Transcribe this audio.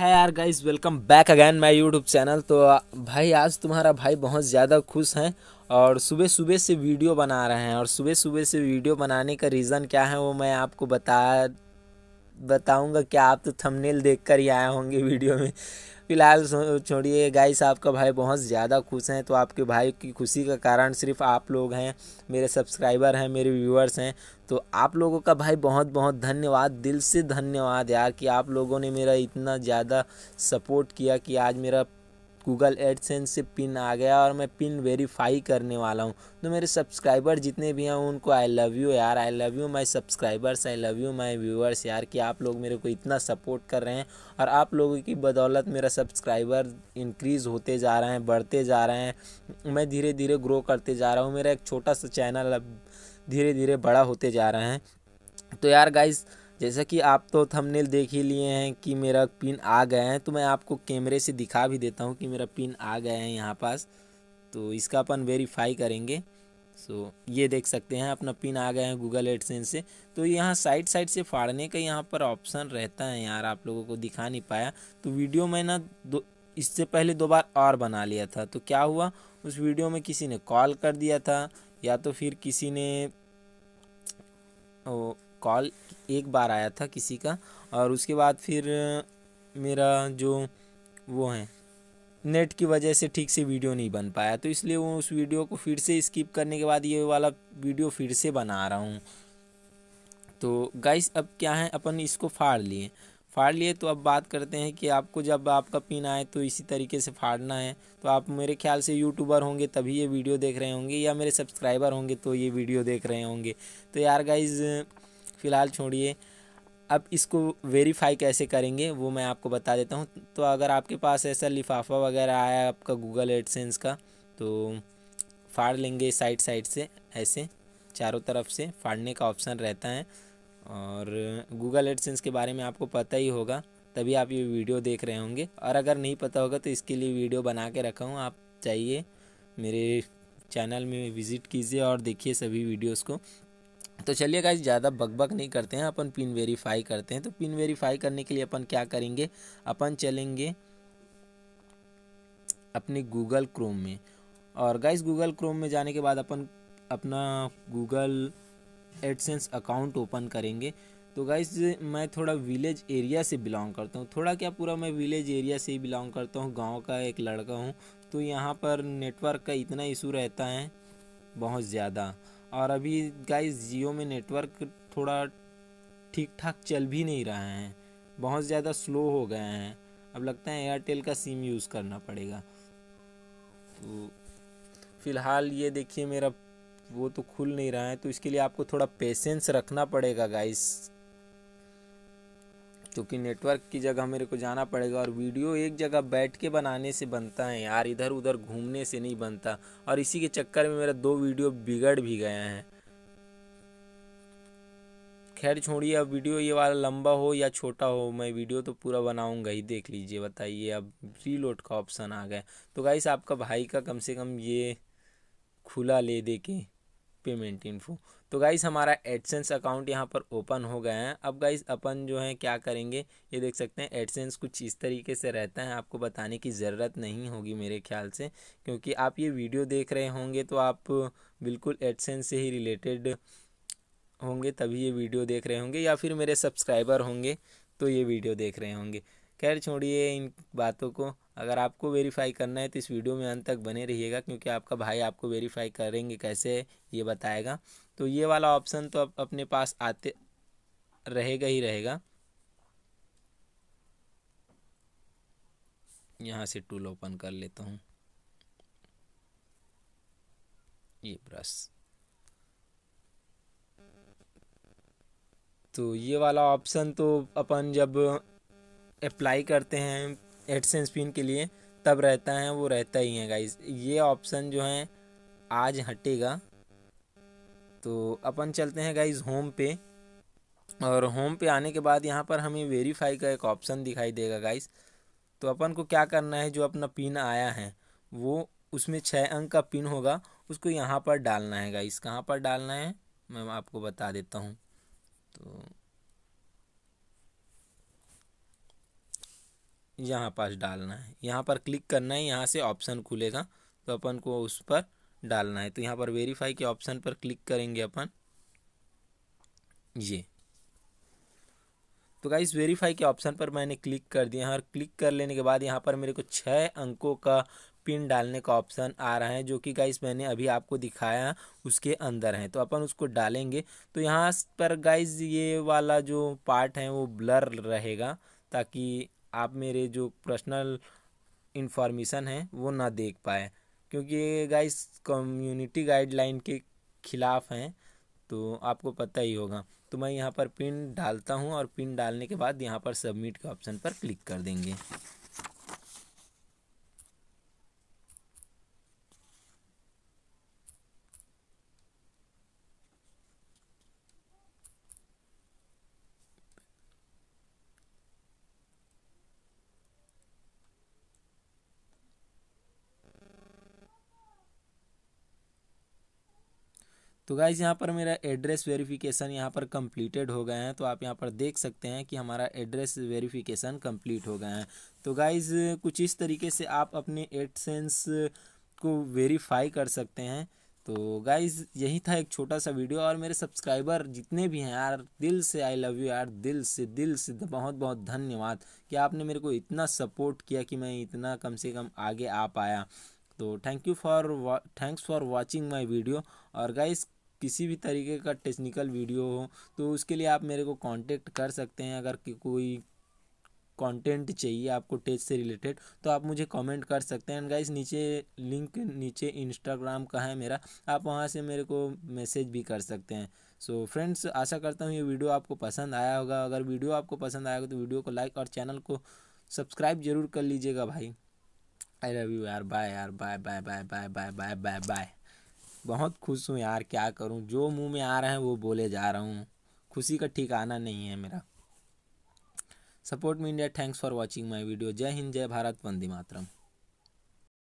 है यार guys welcome back again my YouTube channel तो भाई आज तुम्हारा भाई बहुत ज़्यादा खुश हैं और सुबह सुबह से वीडियो बना रहे हैं और सुबह सुबह से वीडियो बनाने का रीज़न क्या है वो मैं आपको बता बताऊंगा क्या आप तो थंबनेल देखकर ही आए होंगे वीडियो में फिलहाल छोड़िए गाइस आपका भाई बहुत ज़्यादा खुश हैं तो आपके भाई की खुशी का कारण सिर्फ आप लोग हैं मेरे सब्सक्राइबर हैं मेरे व्यूअर्स हैं तो आप लोगों का भाई बहुत बहुत धन्यवाद दिल से धन्यवाद यार कि आप लोगों ने मेरा इतना ज़्यादा सपोर्ट किया कि आज मेरा गूगल एडसेंस से पिन आ गया और मैं पिन वेरीफाई करने वाला हूँ तो मेरे सब्सक्राइबर जितने भी हैं उनको आई लव यू यार I love you my subscribers I love you my viewers यार कि आप लोग मेरे को इतना सपोर्ट कर रहे हैं और आप लोगों की बदौलत मेरा सब्सक्राइबर इंक्रीज़ होते जा रहे हैं बढ़ते जा रहे हैं मैं धीरे धीरे ग्रो करते जा रहा हूँ मेरा एक छोटा सा चैनल अब धीरे धीरे बड़ा होते जा रहा है तो यार गाइज़ जैसा कि आप तो थंबनेल देख ही लिए हैं कि मेरा पिन आ गया है तो मैं आपको कैमरे से दिखा भी देता हूँ कि मेरा पिन आ गया है यहाँ पास तो इसका अपन वेरीफाई करेंगे सो ये देख सकते हैं अपना पिन आ गया है गूगल एडसेंस से तो यहाँ साइड साइड से फाड़ने का यहाँ पर ऑप्शन रहता है यार आप लोगों को दिखा नहीं पाया तो वीडियो में ना दो इससे पहले दो बार और बना लिया था तो क्या हुआ उस वीडियो में किसी ने कॉल कर दिया था या तो फिर किसी ने ओ, कॉल एक बार आया था किसी का और उसके बाद फिर मेरा जो वो है नेट की वजह से ठीक से वीडियो नहीं बन पाया तो इसलिए वो उस वीडियो को फिर से स्किप करने के बाद ये वाला वीडियो फिर से बना रहा हूँ तो गाइस अब क्या है अपन इसको फाड़ लिए फाड़ लिए तो अब बात करते हैं कि आपको जब आपका पिन आए तो इसी तरीके से फाड़ना है तो आप मेरे ख्याल से यूट्यूबर होंगे तभी ये वीडियो देख रहे होंगे या मेरे सब्सक्राइबर होंगे तो ये वीडियो देख रहे होंगे तो यार गाइज़ फ़िलहाल छोड़िए अब इसको वेरीफाई कैसे करेंगे वो मैं आपको बता देता हूँ तो अगर आपके पास ऐसा लिफाफा वगैरह आया आपका गूगल एडसेंस का तो फाड़ लेंगे साइड साइड से ऐसे चारों तरफ से फाड़ने का ऑप्शन रहता है और गूगल एडसेंस के बारे में आपको पता ही होगा तभी आप ये वीडियो देख रहे होंगे और अगर नहीं पता होगा तो इसके लिए वीडियो बना के रखा हूँ आप चाहिए मेरे चैनल में विज़िट कीजिए और देखिए सभी वीडियोस को तो चलिए गाइज ज़्यादा बकबक नहीं करते हैं अपन पिन वेरीफाई करते हैं तो पिन वेरीफाई करने के लिए अपन क्या करेंगे अपन चलेंगे अपने गूगल क्रोम में और गाइज गूगल क्रोम में जाने के बाद अपन अपना गूगल एडसेंस अकाउंट ओपन करेंगे तो गाइज मैं थोड़ा विलेज एरिया से बिलोंग करता हूँ थोड़ा क्या पूरा मैं विलेज एरिया से ही बिलोंग करता हूँ गाँव का एक लड़का हूँ तो यहाँ पर नेटवर्क का इतना इशू रहता है बहुत ज़्यादा और अभी गाइस जियो में नेटवर्क थोड़ा ठीक ठाक चल भी नहीं रहा है बहुत ज़्यादा स्लो हो गए हैं अब लगता है एयरटेल का सिम यूज़ करना पड़ेगा तो फ़िलहाल ये देखिए मेरा वो तो खुल नहीं रहा है तो इसके लिए आपको थोड़ा पेशेंस रखना पड़ेगा गाइस क्योंकि नेटवर्क की जगह मेरे को जाना पड़ेगा और वीडियो एक जगह बैठ के बनाने से बनता है यार इधर उधर घूमने से नहीं बनता और इसी के चक्कर में मेरा दो वीडियो बिगड़ भी गए हैं खैर छोड़िए अब वीडियो ये वाला लंबा हो या छोटा हो मैं वीडियो तो पूरा बनाऊंगा ही देख लीजिए बताइए अब रीलोड का ऑप्शन आ गया तो गाइस आपका भाई का कम से कम ये खुला ले दे के पेमेंट इन्फो तो गाइज़ हमारा एडसेंस अकाउंट यहाँ पर ओपन हो गया है अब गाइज़ अपन जो है क्या करेंगे ये देख सकते हैं एडसेंस कुछ इस तरीके से रहता है आपको बताने की ज़रूरत नहीं होगी मेरे ख्याल से क्योंकि आप ये वीडियो देख रहे होंगे तो आप बिल्कुल एडसेंस से ही रिलेटेड होंगे तभी ये वीडियो देख रहे होंगे या फिर मेरे सब्सक्राइबर होंगे तो ये वीडियो देख रहे होंगे खैर छोड़िए इन बातों को अगर आपको वेरीफाई करना है तो इस वीडियो में अंत तक बने रहिएगा क्योंकि आपका भाई आपको वेरीफाई करेंगे कैसे ये बताएगा तो ये वाला ऑप्शन तो आप अपने पास आते रहेगा ही रहेगा यहाँ से टूल ओपन कर लेता हूँ ये ब्रश तो ये वाला ऑप्शन तो अपन जब अप्लाई करते हैं एडसेंस पिन के लिए तब रहता है वो रहता ही है गाइज ये ऑप्शन जो है आज हटेगा तो अपन चलते हैं गाइज होम पे और होम पे आने के बाद यहाँ पर हमें वेरीफाई का एक ऑप्शन दिखाई देगा गाइज तो अपन को क्या करना है जो अपना पिन आया है वो उसमें छः अंक का पिन होगा उसको यहाँ पर डालना है गाइस कहाँ पर डालना है मैं आपको बता देता हूँ तो यहाँ पास डालना है यहाँ पर क्लिक करना है यहाँ से ऑप्शन खुलेगा तो अपन को उस पर डालना है तो यहाँ पर वेरीफाई के ऑप्शन पर क्लिक करेंगे अपन ये तो गाइस वेरीफाई के ऑप्शन पर मैंने क्लिक कर दिया है और क्लिक कर लेने के बाद यहाँ पर मेरे को छः अंकों का पिन डालने का ऑप्शन आ रहा है जो कि गाइस मैंने अभी आपको दिखाया उसके अंदर है तो अपन उसको डालेंगे तो यहाँ पर गाइस ये वाला जो पार्ट है वो ब्लर रहेगा ताकि आप मेरे जो पर्सनल इन्फॉर्मेशन है वो ना देख पाए क्योंकि ये गाइस कम्युनिटी गाइडलाइन के खिलाफ हैं तो आपको पता ही होगा तो मैं यहाँ पर पिन डालता हूँ और पिन डालने के बाद यहाँ पर सबमिट के ऑप्शन पर क्लिक कर देंगे तो गाइज़ यहाँ पर मेरा एड्रेस वेरिफिकेशन यहाँ पर कंप्लीटेड हो गए हैं तो आप यहाँ पर देख सकते हैं कि हमारा एड्रेस वेरिफिकेशन कंप्लीट हो गए हैं तो गाइज़ कुछ इस तरीके से आप अपने एडसेंस को वेरीफाई कर सकते हैं तो गाइज़ यही था एक छोटा सा वीडियो और मेरे सब्सक्राइबर जितने भी हैं यार दिल से आई लव यू यार दिल से दिल से तो बहुत बहुत धन्यवाद कि आपने मेरे को इतना सपोर्ट किया कि मैं इतना कम से कम आगे आ पाया तो thank you for thanks for watching my video और गाइज़ किसी भी तरीके का टेक्निकल वीडियो हो तो उसके लिए आप मेरे को कांटेक्ट कर सकते हैं अगर कोई कंटेंट चाहिए आपको टेस्ट से रिलेटेड तो आप मुझे कमेंट कर सकते हैं एंड गाइस नीचे लिंक नीचे इंस्टाग्राम का है मेरा आप वहाँ से मेरे को मैसेज भी कर सकते हैं सो so, फ्रेंड्स आशा करता हूँ ये वीडियो आपको पसंद आया होगा अगर वीडियो आपको पसंद आएगा तो वीडियो को लाइक और चैनल को सब्सक्राइब जरूर कर लीजिएगा भाई आई लव यू यार बाय यार bye bye bye bye bye bye bye bye बहुत खुश हूँ यार क्या करूँ जो मुंह में आ रहे हैं वो बोले जा रहा हूँ खुशी का ठिकाना नहीं है मेरा support me India thanks for watching my video जय हिंद जय भारत वंदी मातरम